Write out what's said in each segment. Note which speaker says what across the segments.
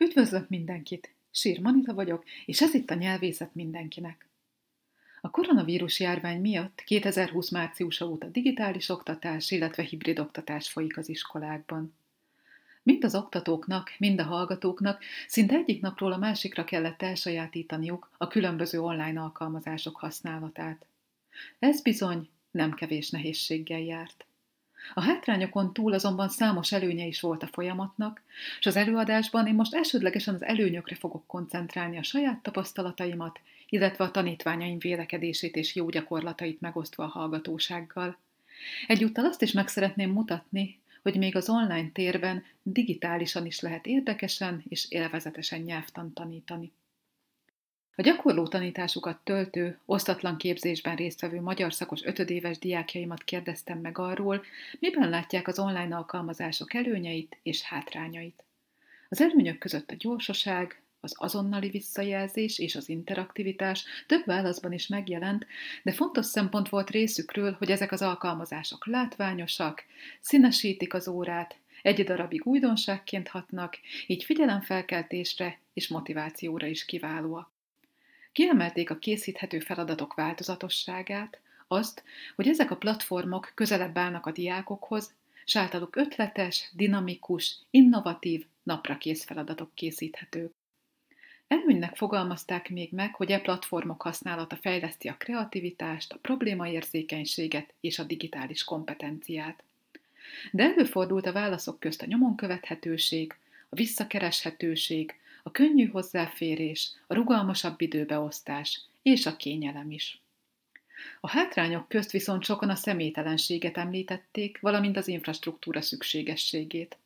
Speaker 1: Üdvözlök mindenkit! Sír Manita vagyok, és ez itt a nyelvészet mindenkinek. A koronavírus járvány miatt 2020 márciusa óta digitális oktatás, illetve hibrid oktatás folyik az iskolákban. Mind az oktatóknak, mind a hallgatóknak szinte egyik napról a másikra kellett elsajátítaniuk a különböző online alkalmazások használatát. Ez bizony nem kevés nehézséggel járt. A hátrányokon túl azonban számos előnye is volt a folyamatnak, és az előadásban én most elsődlegesen az előnyökre fogok koncentrálni a saját tapasztalataimat, illetve a tanítványaim vélekedését és jó gyakorlatait megosztva a hallgatósággal. Egyúttal azt is meg szeretném mutatni, hogy még az online térben digitálisan is lehet érdekesen és élvezetesen nyelvtan tanítani. A gyakorló tanításukat töltő, osztatlan képzésben résztvevő magyar szakos ötödéves diákjaimat kérdeztem meg arról, miben látják az online alkalmazások előnyeit és hátrányait. Az előnyök között a gyorsaság, az azonnali visszajelzés és az interaktivitás több válaszban is megjelent, de fontos szempont volt részükről, hogy ezek az alkalmazások látványosak, színesítik az órát, egy darabig újdonságként hatnak, így figyelemfelkeltésre és motivációra is kiválóak. Kiemelték a készíthető feladatok változatosságát, azt, hogy ezek a platformok közelebb állnak a diákokhoz, s általuk ötletes, dinamikus, innovatív, naprakész feladatok készíthetők. Előnynek fogalmazták még meg, hogy e platformok használata fejleszti a kreativitást, a problémaérzékenységet és a digitális kompetenciát. De előfordult a válaszok közt a nyomon követhetőség, a visszakereshetőség, a könnyű hozzáférés, a rugalmasabb időbeosztás és a kényelem is. A hátrányok közt viszont sokan a személytelenséget említették, valamint az infrastruktúra szükségességét.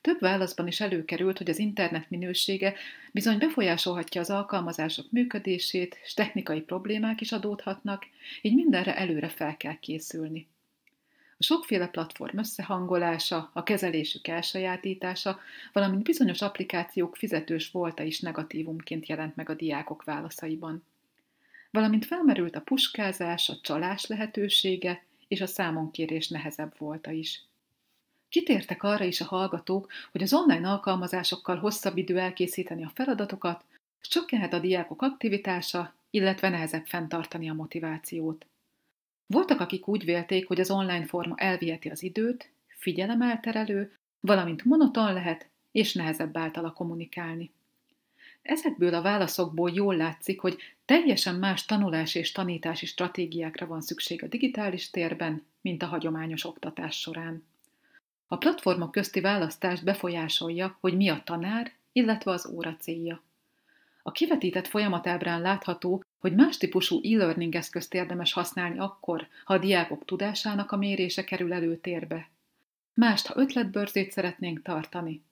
Speaker 1: Több válaszban is előkerült, hogy az internet minősége bizony befolyásolhatja az alkalmazások működését, és technikai problémák is adódhatnak, így mindenre előre fel kell készülni. A sokféle platform összehangolása, a kezelésük elsajátítása, valamint bizonyos applikációk fizetős volta is negatívumként jelent meg a diákok válaszaiban. Valamint felmerült a puskázás, a csalás lehetősége és a számonkérés nehezebb volta is. Kitértek arra is a hallgatók, hogy az online alkalmazásokkal hosszabb idő elkészíteni a feladatokat, és csökkenhet a diákok aktivitása, illetve nehezebb fenntartani a motivációt. Voltak, akik úgy vélték, hogy az online forma elviheti az időt, elterelő, valamint monoton lehet, és nehezebb a kommunikálni. Ezekből a válaszokból jól látszik, hogy teljesen más tanulási és tanítási stratégiákra van szükség a digitális térben, mint a hagyományos oktatás során. A platformok közti választást befolyásolja, hogy mi a tanár, illetve az óra célja. A kivetített folyamatábrán látható, hogy más típusú e-learning eszközt érdemes használni akkor, ha a diákok tudásának a mérése kerül előtérbe. Mást, ha ötletbörzét szeretnénk tartani,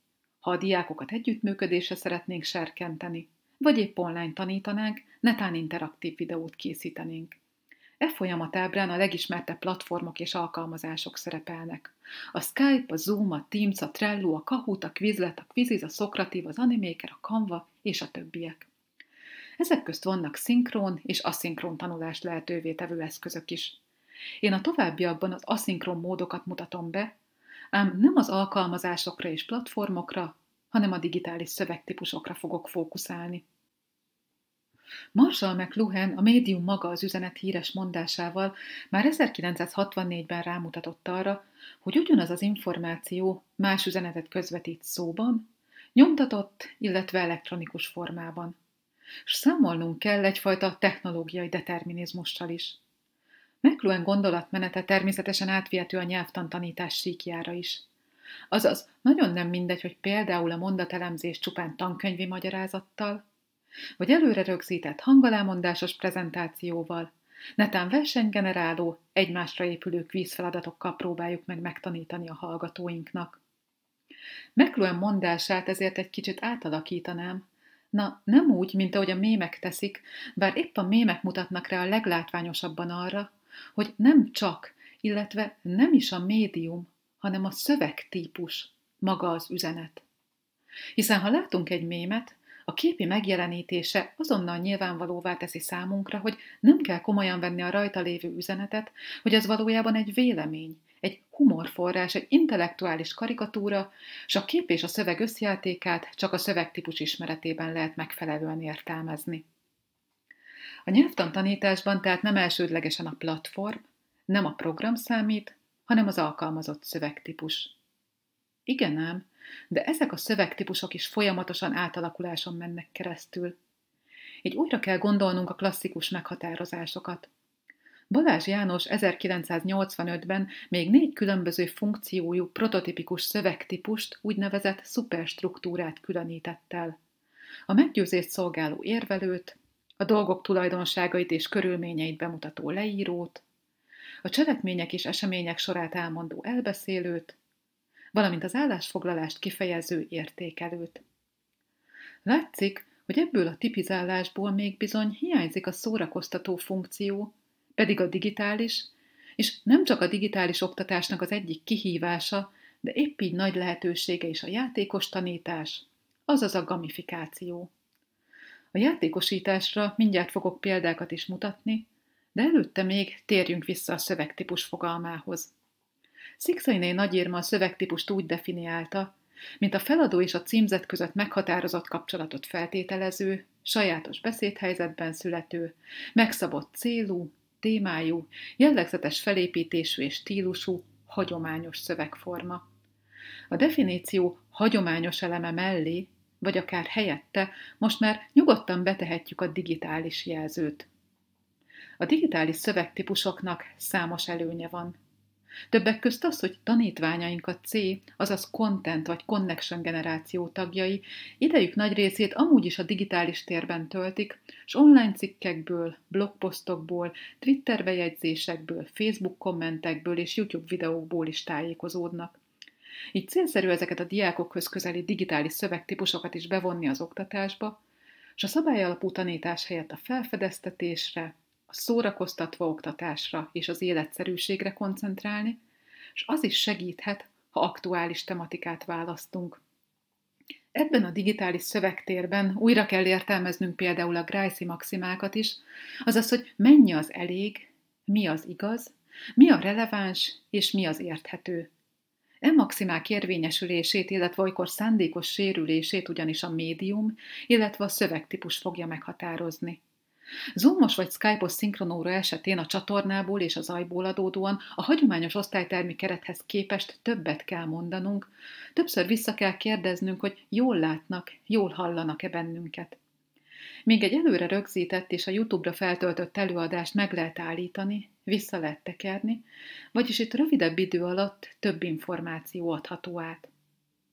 Speaker 1: ha a diákokat együttműködésre szeretnénk serkenteni, vagy épp online tanítanánk, netán interaktív videót készítenénk. E folyamatábrán a legismertebb platformok és alkalmazások szerepelnek. A Skype, a Zoom, a Teams, a Trello, a Kahoot, a Quizlet, a Quiziz, a Szokratív, az Animaker, a Canva és a többiek. Ezek közt vannak szinkron és aszinkron tanulást lehetővé tevő eszközök is. Én a továbbiakban az aszinkron módokat mutatom be, ám nem az alkalmazásokra és platformokra, hanem a digitális szövegtípusokra fogok fókuszálni. Marshall McLuhan, a médium maga az üzenet híres mondásával már 1964-ben rámutatott arra, hogy ugyanaz az információ más üzenetet közvetít szóban, nyomtatott, illetve elektronikus formában és számolnunk kell egyfajta technológiai determinizmussal is. McLuhan gondolatmenete természetesen átvihető a tanítás síkjára is. Azaz, nagyon nem mindegy, hogy például a mondatelemzés csupán tankönyvi magyarázattal, vagy előre rögzített hangalámondásos prezentációval, netán versenygeneráló, egymásra épülő kvízfeladatokkal próbáljuk meg megtanítani a hallgatóinknak. McLuhan mondását ezért egy kicsit átalakítanám, Na, nem úgy, mint ahogy a mémek teszik, bár épp a mémek mutatnak rá a leglátványosabban arra, hogy nem csak, illetve nem is a médium, hanem a szövegtípus, maga az üzenet. Hiszen ha látunk egy mémet, a képi megjelenítése azonnal nyilvánvalóvá teszi számunkra, hogy nem kell komolyan venni a rajta lévő üzenetet, hogy az valójában egy vélemény, egy humorforrás, egy intellektuális karikatúra, és a kép és a szöveg összjátékát csak a szövegtípus ismeretében lehet megfelelően értelmezni. A nyelvtan tanításban tehát nem elsődlegesen a platform, nem a program számít, hanem az alkalmazott szövegtípus. Igen ám, de ezek a szövegtípusok is folyamatosan átalakuláson mennek keresztül. Így újra kell gondolnunk a klasszikus meghatározásokat. Balázs János 1985-ben még négy különböző funkciójú prototipikus szövegtípust, úgynevezett szuperstruktúrát különített el. A meggyőzést szolgáló érvelőt, a dolgok tulajdonságait és körülményeit bemutató leírót, a cselekmények és események sorát elmondó elbeszélőt, valamint az állásfoglalást kifejező értékelőt. Látszik, hogy ebből a tipizálásból még bizony hiányzik a szórakoztató funkció, pedig a digitális, és nem csak a digitális oktatásnak az egyik kihívása, de épp így nagy lehetősége is a játékos tanítás, azaz a gamifikáció. A játékosításra mindjárt fogok példákat is mutatni, de előtte még térjünk vissza a szövegtípus fogalmához. Szikszainé Nagyírma a szövegtípust úgy definiálta, mint a feladó és a címzet között meghatározott kapcsolatot feltételező, sajátos beszédhelyzetben születő, megszabott célú, témájú, jellegzetes felépítésű és stílusú, hagyományos szövegforma. A definíció hagyományos eleme mellé, vagy akár helyette most már nyugodtan betehetjük a digitális jelzőt. A digitális szövegtípusoknak számos előnye van – Többek közt az, hogy tanítványaink a C, azaz content vagy connection generáció tagjai idejük nagy részét amúgy is a digitális térben töltik, és online cikkekből, blogposztokból, Twitter bejegyzésekből, Facebook kommentekből és YouTube videókból is tájékozódnak. Így célszerű ezeket a diákokhoz közeli digitális szövegtípusokat is bevonni az oktatásba, és a szabályalapú tanítás helyett a felfedeztetésre, a szórakoztatva oktatásra és az életszerűségre koncentrálni, és az is segíthet, ha aktuális tematikát választunk. Ebben a digitális szövegtérben újra kell értelmeznünk például a Gracie maximákat is, azaz, hogy mennyi az elég, mi az igaz, mi a releváns és mi az érthető. E maximák érvényesülését, illetve olykor szándékos sérülését ugyanis a médium, illetve a szövegtípus fogja meghatározni. Zoomos vagy Skype-os szinkronóra esetén a csatornából és az ajból adódóan a hagyományos osztálytermi kerethez képest többet kell mondanunk, többször vissza kell kérdeznünk, hogy jól látnak, jól hallanak-e bennünket. Még egy előre rögzített és a YouTube-ra feltöltött előadást meg lehet állítani, vissza lehet tekerni, vagyis itt rövidebb idő alatt több információ adható át.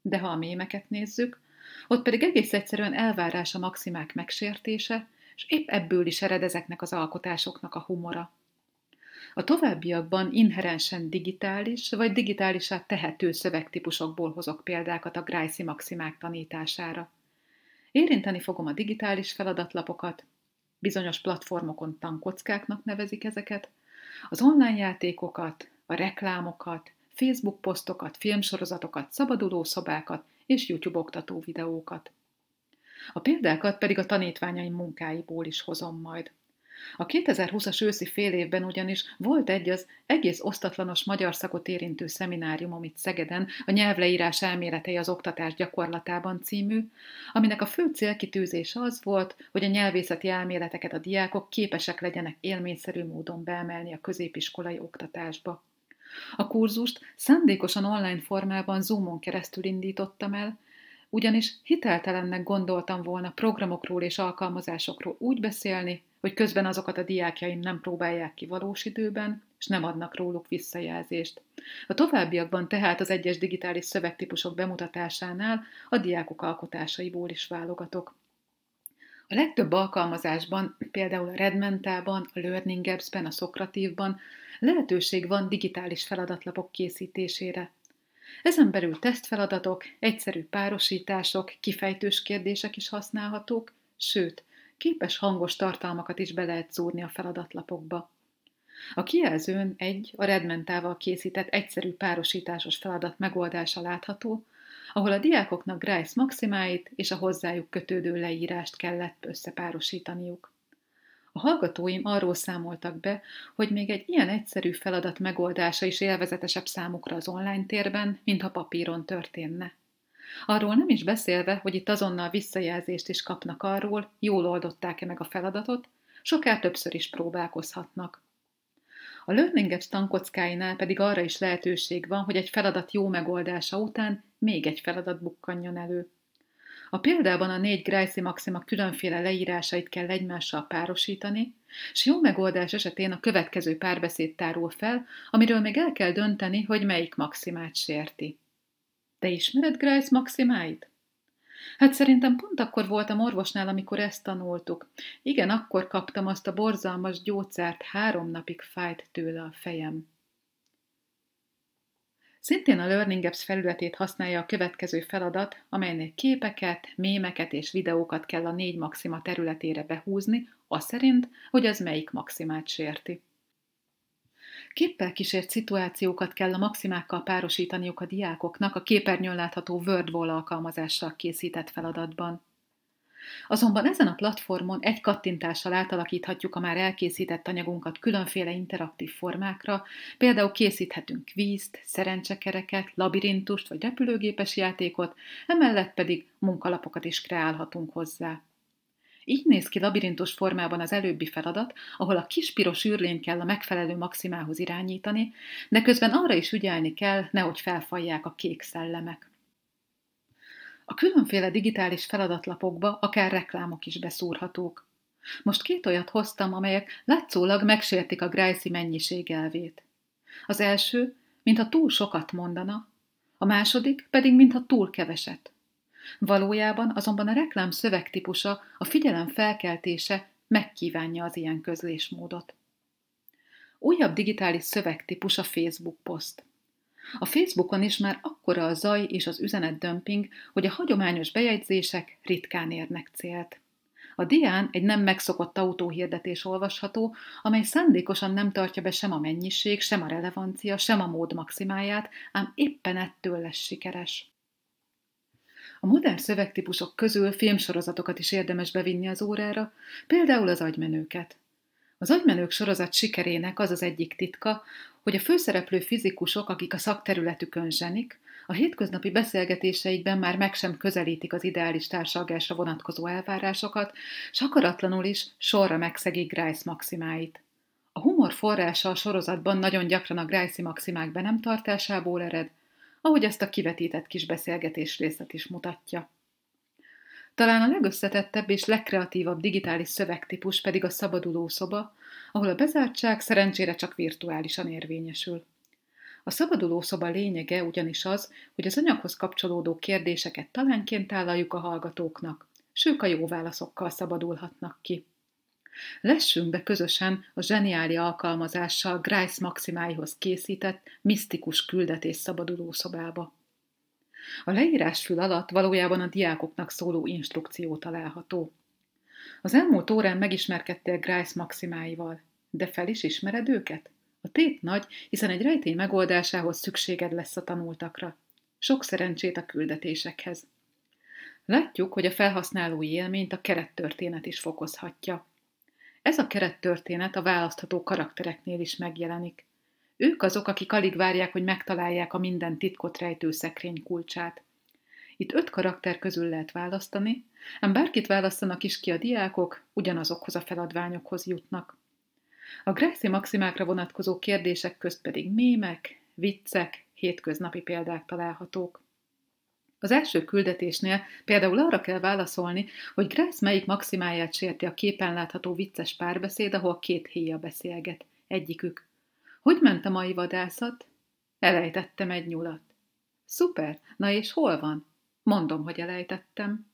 Speaker 1: De ha a mémeket nézzük, ott pedig egész egyszerűen elvárás a maximák megsértése, és épp ebből is ered ezeknek az alkotásoknak a humora. A továbbiakban inherensen digitális vagy digitálisá tehető szövegtípusokból hozok példákat a Gracie maximák tanítására. Érinteni fogom a digitális feladatlapokat, bizonyos platformokon tankockáknak nevezik ezeket, az online játékokat, a reklámokat, Facebook posztokat, filmsorozatokat, szobákat és YouTube oktató videókat. A példákat pedig a tanítványaim munkáiból is hozom majd. A 2020-as őszi fél évben ugyanis volt egy az egész osztatlanos magyar szakot érintő szeminárium, amit Szegeden a nyelvleírás elméletei az oktatás gyakorlatában című, aminek a fő célkitűzése az volt, hogy a nyelvészeti elméleteket a diákok képesek legyenek élményszerű módon beemelni a középiskolai oktatásba. A kurzust szándékosan online formában Zoomon keresztül indítottam el, ugyanis hiteltelennek gondoltam volna programokról és alkalmazásokról úgy beszélni, hogy közben azokat a diákjaim nem próbálják ki valós időben, és nem adnak róluk visszajelzést. A továbbiakban tehát az egyes digitális szövegtípusok bemutatásánál a diákok alkotásaiból is válogatok. A legtöbb alkalmazásban, például a Redmentában, a Learning Apps-ben, a Szokratívban lehetőség van digitális feladatlapok készítésére – ezen belül tesztfeladatok, egyszerű párosítások, kifejtős kérdések is használhatók, sőt, képes hangos tartalmakat is be lehet szúrni a feladatlapokba. A kijelzőn egy a Redmentával készített egyszerű párosításos feladat megoldása látható, ahol a diákoknak Grice maximáit és a hozzájuk kötődő leírást kellett összepárosítaniuk. A hallgatóim arról számoltak be, hogy még egy ilyen egyszerű feladat megoldása is élvezetesebb számukra az online térben, mint ha papíron történne. Arról nem is beszélve, hogy itt azonnal visszajelzést is kapnak arról, jól oldották-e meg a feladatot, sokkal többször is próbálkozhatnak. A Learning Apps tankockáinál pedig arra is lehetőség van, hogy egy feladat jó megoldása után még egy feladat bukkanjon elő. A példában a négy Gracie maxima különféle leírásait kell egymással párosítani, és jó megoldás esetén a következő párbeszéd tárul fel, amiről még el kell dönteni, hogy melyik maximát sérti. Te ismered Grace maximáit? Hát szerintem pont akkor voltam orvosnál, amikor ezt tanultuk. Igen, akkor kaptam azt a borzalmas gyógyszert, három napig fájt tőle a fejem. Szintén a Learning Apps felületét használja a következő feladat, amelynek képeket, mémeket és videókat kell a négy maxima területére behúzni, az szerint, hogy ez melyik maximát sérti. Képpel kísért szituációkat kell a maximákkal párosítaniuk a diákoknak a képernyőn látható WordWall alkalmazással készített feladatban. Azonban ezen a platformon egy kattintással átalakíthatjuk a már elkészített anyagunkat különféle interaktív formákra, például készíthetünk kvízt, szerencsekereket, labirintust vagy repülőgépes játékot, emellett pedig munkalapokat is kreálhatunk hozzá. Így néz ki labirintus formában az előbbi feladat, ahol a kis piros űrlényt kell a megfelelő maximához irányítani, de közben arra is ügyelni kell, nehogy felfalják a kék szellemek. A különféle digitális feladatlapokba akár reklámok is beszúrhatók. Most két olyat hoztam, amelyek látszólag megsértik a Grájci mennyiség elvét. Az első, mintha túl sokat mondana, a második pedig, mintha túl keveset. Valójában azonban a reklám szövegtípusa, a figyelem felkeltése megkívánja az ilyen közlésmódot. Újabb digitális szövegtípus a Facebook poszt. A Facebookon is már akkora a zaj és az üzenetdömping, hogy a hagyományos bejegyzések ritkán érnek célt. A dián egy nem megszokott autóhirdetés olvasható, amely szándékosan nem tartja be sem a mennyiség, sem a relevancia, sem a mód maximáját, ám éppen ettől lesz sikeres. A modern szövegtípusok közül filmsorozatokat is érdemes bevinni az órára, például az agymenőket. Az agymenők sorozat sikerének az az egyik titka, hogy a főszereplő fizikusok, akik a szakterületükön zsenik, a hétköznapi beszélgetéseikben már meg sem közelítik az ideális társalgásra vonatkozó elvárásokat, s akaratlanul is sorra megszegik Grice maximáit. A humor forrása a sorozatban nagyon gyakran a Grice maximák be nem tartásából ered, ahogy ezt a kivetített kis beszélgetés részlet is mutatja. Talán a legösszetettebb és legkreatívabb digitális szövegtípus pedig a szabaduló szoba, ahol a bezártság szerencsére csak virtuálisan érvényesül. A szabaduló szoba lényege ugyanis az, hogy az anyaghoz kapcsolódó kérdéseket talánként állaljuk a hallgatóknak, sők a jó válaszokkal szabadulhatnak ki. Lessünk be közösen a zseniáli alkalmazással Grice maximáihoz készített misztikus küldetés szabaduló szobába. A leírásfül alatt valójában a diákoknak szóló instrukció található. Az elmúlt órán megismerkedtél Grice maximáival, de fel is ismered őket? A tét nagy, hiszen egy rejtély megoldásához szükséged lesz a tanultakra. Sok szerencsét a küldetésekhez. Látjuk, hogy a felhasználói élményt a kerettörténet is fokozhatja. Ez a kerettörténet a választható karaktereknél is megjelenik. Ők azok, akik alig várják, hogy megtalálják a minden titkot rejtő szekrény kulcsát. Itt öt karakter közül lehet választani, ám bárkit választanak is ki a diákok, ugyanazokhoz a feladványokhoz jutnak. A Gracie maximákra vonatkozó kérdések közt pedig mémek, viccek, hétköznapi példák találhatók. Az első küldetésnél például arra kell válaszolni, hogy Grace melyik maximáját sérti a képen látható vicces párbeszéd, ahol két héja beszélget. Egyikük. Hogy ment a mai vadászat? Elejtettem egy nyulat. Szuper, na és hol van? Mondom, hogy elejtettem.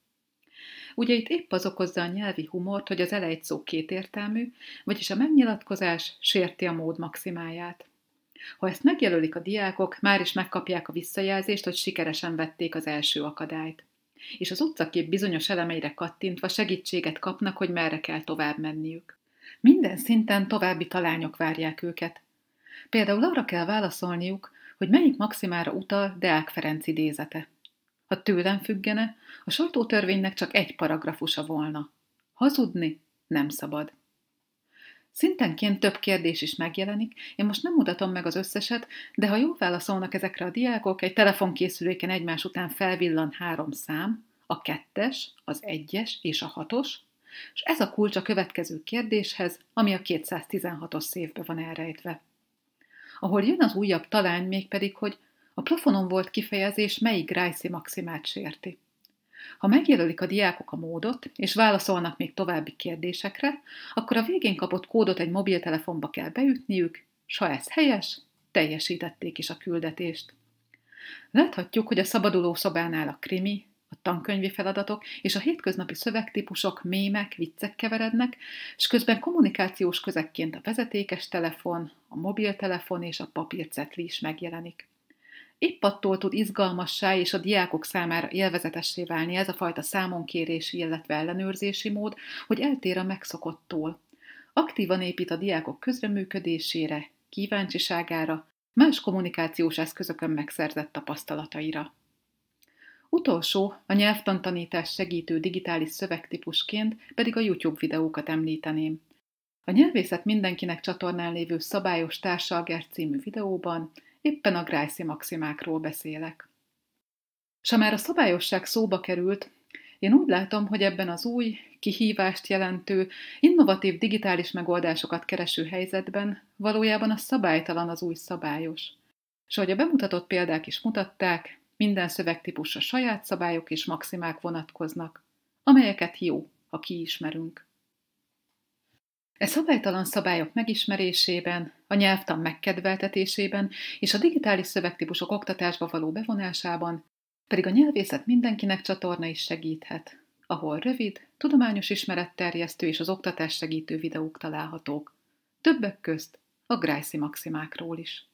Speaker 1: Ugye itt épp az okozza a nyelvi humort, hogy az elejt szó kétértelmű, vagyis a megnyilatkozás sérti a mód maximáját. Ha ezt megjelölik a diákok, már is megkapják a visszajelzést, hogy sikeresen vették az első akadályt. És az utcakép bizonyos elemeire kattintva segítséget kapnak, hogy merre kell tovább menniük. Minden szinten további talányok várják őket. Például arra kell válaszolniuk, hogy melyik maximára utal Deák Ferenc idézete. Ha tőlem függene, a sajtótörvénynek csak egy paragrafusa volna. Hazudni nem szabad. Szintenként több kérdés is megjelenik, én most nem mutatom meg az összeset, de ha jól válaszolnak ezekre a diákok, egy telefonkészüléken egymás után felvillan három szám, a kettes, az egyes és a hatos, és ez a kulcs a következő kérdéshez, ami a 216-os szévbe van elrejtve. Ahol jön az újabb talány, mégpedig, hogy a plafonon volt kifejezés, melyik Grájci maximát sérti. Ha megjelölik a diákok a módot, és válaszolnak még további kérdésekre, akkor a végén kapott kódot egy mobiltelefonba kell beütniük, s ha ez helyes, teljesítették is a küldetést. Láthatjuk, hogy a szabaduló szobánál a krimi, a tankönyvi feladatok és a hétköznapi szövegtípusok, mémek, viccek keverednek, és közben kommunikációs közekként a vezetékes telefon, a mobiltelefon és a papírcetli is megjelenik épp attól tud izgalmassá és a diákok számára élvezetessé válni ez a fajta számonkérési, illetve ellenőrzési mód, hogy eltér a megszokottól. Aktívan épít a diákok közreműködésére, kíváncsiságára, más kommunikációs eszközökön megszerzett tapasztalataira. Utolsó, a nyelvtantanítás segítő digitális szövegtípusként pedig a YouTube videókat említeném. A Nyelvészet mindenkinek csatornán lévő szabályos társalgár című videóban éppen a Grájszi maximákról beszélek. S ha már a szabályosság szóba került, én úgy látom, hogy ebben az új, kihívást jelentő, innovatív digitális megoldásokat kereső helyzetben valójában a szabálytalan az új szabályos. És ahogy a bemutatott példák is mutatták, minden szövegtípusra saját szabályok és maximák vonatkoznak, amelyeket jó, ha kiismerünk. E szabálytalan szabályok megismerésében, a nyelvtan megkedveltetésében és a digitális szövegtípusok oktatásba való bevonásában pedig a nyelvészet mindenkinek csatorna is segíthet, ahol rövid, tudományos ismeretterjesztő és az oktatás segítő videók találhatók. Többek közt a Grájszi maximákról is.